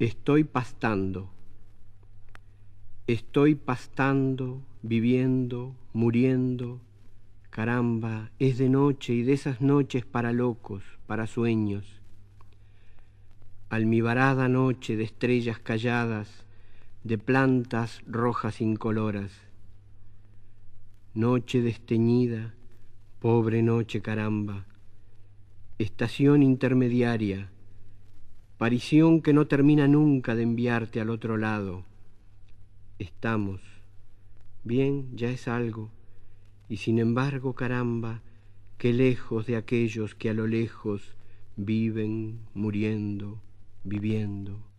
Estoy pastando. Estoy pastando, viviendo, muriendo. Caramba, es de noche y de esas noches para locos, para sueños. Almibarada noche de estrellas calladas, de plantas rojas incoloras. Noche desteñida, pobre noche caramba. Estación intermediaria parición que no termina nunca de enviarte al otro lado. Estamos. Bien, ya es algo. Y sin embargo, caramba, qué lejos de aquellos que a lo lejos viven, muriendo, viviendo.